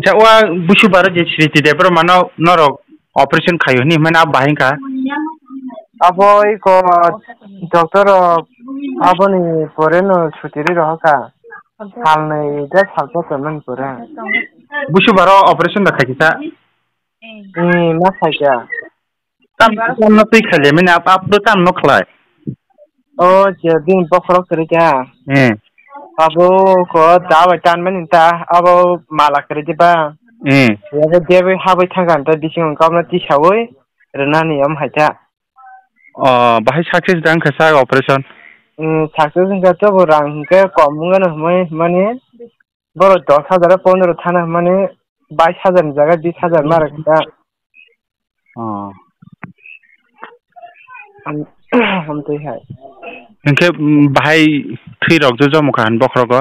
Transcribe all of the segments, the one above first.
acha wa bushu bara je shriti de pero mano noro operation khayo ni mane ab bahin ka अब ए को doctor अब नि परे न छुट्टी रे रह का हाल नै जे साल त पेमेंट परे बुशु बारो ऑपरेशन रखा किता ए ना खाया तम तम न पे खले मैंने आप आप तो तम न खलाए ओ जे दिन बखरो करे क्या हम्म ସବୁ କହ ଯା ବୈଠାନ ମାନେ ତା ଆବ ମାଲାକରେ ଯିବା ହୁଁ ଏବେ ଯେ ବି ହା ବୈଠାନ ତ ଦିଶି ଅଙ୍କାମନ ତି ସବୁଏ ରନା ନିୟମ ହାଇଟା ଅ ଭାଇ ସକ୍ସେସ ଡାଙ୍କ ସା ଅପରେସନ ସକ୍ସେସ ଡାଙ୍କ ତ ବରାଙ୍କ କମଙ୍ଗନ ହମେ ମାନେ ବର 10000 15 ଥାନ ମାନେ 22000 ଜାଗା 20000 ମାରକଟା ଅ ହମ ତୋଇ ହାଇ नोंखे बाहाय थै रक्जो जमखा हन बखरगो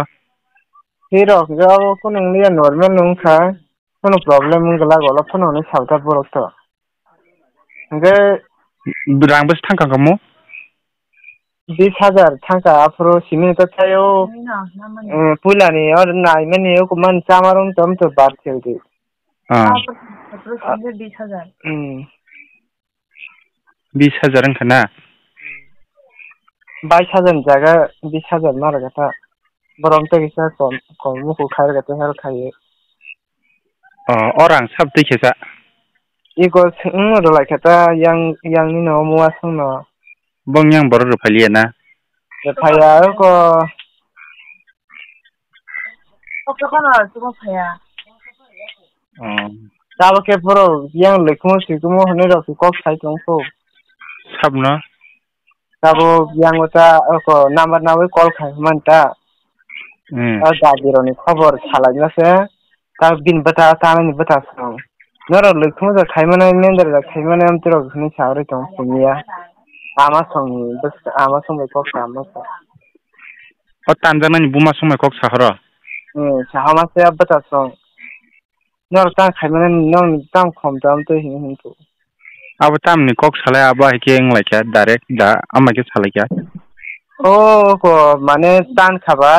थै रक्जो को नोंनि नर्मल नोंखा কোনো প্রবলেম গলা গলা ফোন অনেক সাবধান বরত नोंखे रांबस थांखा गमो বিশ হাজার থাকা আফরো সিমি তো থাইও পুলানি আর নাই মানে ও মান চামারম তম তো বার খেল দি বিশ হাজার বিশ হাজার না বাইশ হাজাৰ জাগা বিশ হাজাৰ ন আৰু এটা বৰমতে কিছা কম কম মুখ উখাৰ গাতে হেল খাই অ অৰাং চাব দেখি যা ই গছ ৰলাই খেতা ইয়াং ইয়াংনি ন মো আছোঁ ন বং ইয়াং বৰ ৰফালিয়ে না ৰফায়া আৰু ক অ তাৰ কেপৰ ইয়াং লেখো চিকুমো শুনি ৰখি কওক চাই তোমাক চাব না अब बिहानको त अर्को नम्बर नभई कल खाइमा नि त दाजुहरू खबर थाहा बिन बता तान नि बता नराम्रो लेख्छौँ त खाइमा नै मेन्दर खाइमा नै आमतिर घुम्ने छ अरे त फुमिया आमासँग आमासँग कक्ष आमा আমাৰ খাই মানে নাম খুৱাম তাম তো আবার তো আমি কক সালাই আবার হেকে এংলাইকে ডাইরেক্ট দা আমাকে সালাইকে ও কো মানে সান খাবা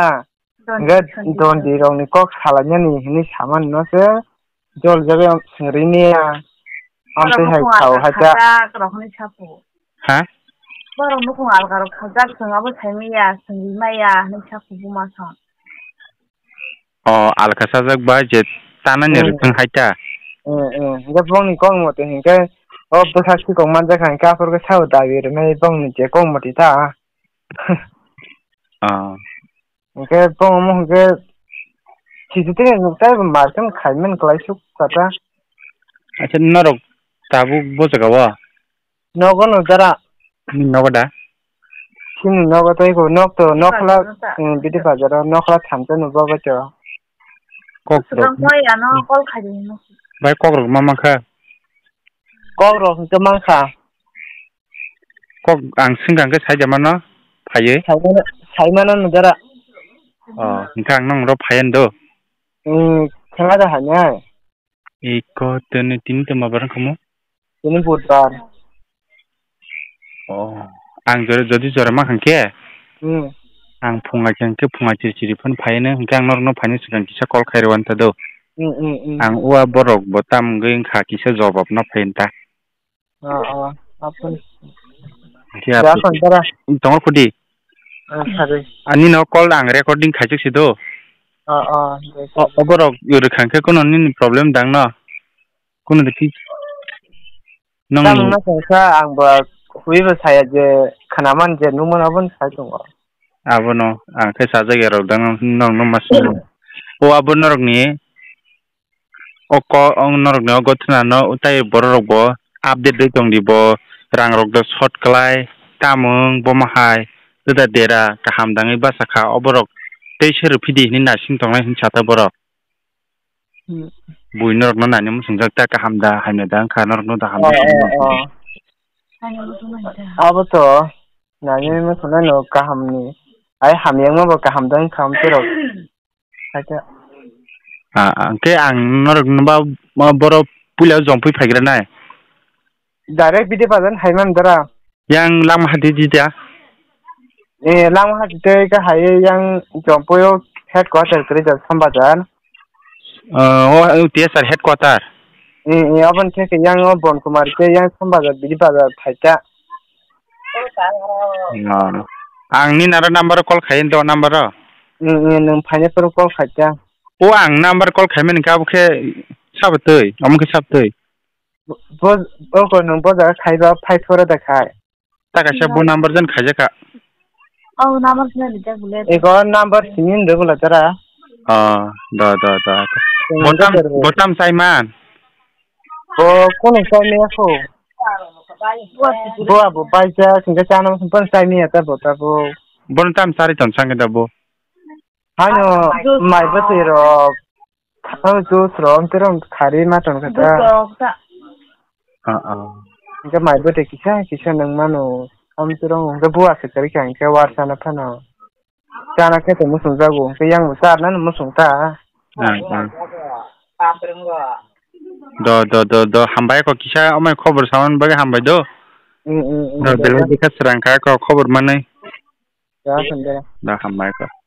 গড দন দি রং কক সালাই নি হিনি সামান নসে জল যাবে সিঁড়ি নি আমতে হাই খাও হাজা রখনি ছাপু হ্যাঁ বড় নুকু আলগার খাজা সঙ্গাবো ছাইমিয়া সঙ্গি মাইয়া নি ছাপু বুমা সং ও আলকাসা জগ বাজেট তানা নি রুকুন হাইতা এ এ গড বং নি 어, 부사키 공만 자간 까불고 사우다 위를 매일 봉는 제 공물이다. 아. 이게 봉은 그게 지지들이 녹다이브 말씀 갈면 글라이쇼 가다. 아차 너로 다부 보자가 와. 너건 오자라. 너거다. सिन नगद को नक तो नखला बिदि बाजार नखला थामज नुबा बच कक भाई कक मा मा खा 高中就忙啥？高俺新港个才怎么呢？排耶？才么呢？才么呢？那个了？哦，你看那我排人多。嗯，听俺的很呢。一个等你听怎么不让看么？今天不打。哦，俺昨昨天昨天忙看去。嗯。आं फुङाखि आंखौ फुङा चिरिचिरिफोन फायनो ओंखाय आं नरनो फायनो सिगां किसा कल खायरवान थादो आं उवा बरक बो तामगै ओंखा किसा जबाब न फायनता তোমাৰ খুদি আনি নকল আং ৰেকৰ্ডিং খাইছো দো অগৰ ৰেখাংখে কোনো নি প্ৰব্লেম দাং ন কোনো দেখি আবনৰ নৰকনি অগত বৰ ৰকব update dong di bo rang rok do shot klai tamung bo mahai da dera ka ham dangi ba sakha oborok te sher phidi ni na sing tong lai hin chata boro buinor na na ni mung sing jakta ka ham da ha na dang kha nor no da ham da ha na abo to na ni mung sona no ka ham ni ai ham yang mo ka ham dang kham te ro ha ke ang nor no ba ma boro pulao jong pui phai gra nai direct bide padan haimam dara yang lam hati jija e lam hati te ka haye yang jompoyo headquarter kre jal sambadan ờ o tia sar headquarter e e aban te yang o bon kumar ke yang sambadar bide padar thaita आंनि नारा number कल खायो the number नों फाइनाफोर कल खायजा ओ आं number कल खायमोन नोंखाबो साबतै आमखौ साबतै বজাৰ নো বজাৰ খাই বা ফাইট ফৰে দেখায় তাক আছে বো নাম্বাৰ যেন খাই যাকা অ নাম্বাৰ চিনি দে বুলে এক নাম্বাৰ চিনি দে বুলে তৰা অ দ দ দ বটাম বটাম চাইমান ও কোন চাইমি আছো বো আবো বাইজা সিঙ্গা চানো সম্পন চাইমি এটা বটাবো বনতাম সারি তন সঙ্গে দেব হ্যাঁ মাইবতে রব তো তো শ্রম তেরম খারি মাটন কথা ఇంకా మా ఇబ్బంది ఎక్కిసా ఎక్కిసా నేను మనం అమ్ముతురం ఇంకా బూ అక్కడికి ఇంకా వాడు సార్ పను చాలా ముసుగు ఇంకా ఎంగు సార్ నన్ను ముసుగుతా দ দ দ দ হামবাই ক কিছা আমাই খবর সামান বগে হামবাই দ উম উম দ দ দ খবর মানে দ হামবাই ক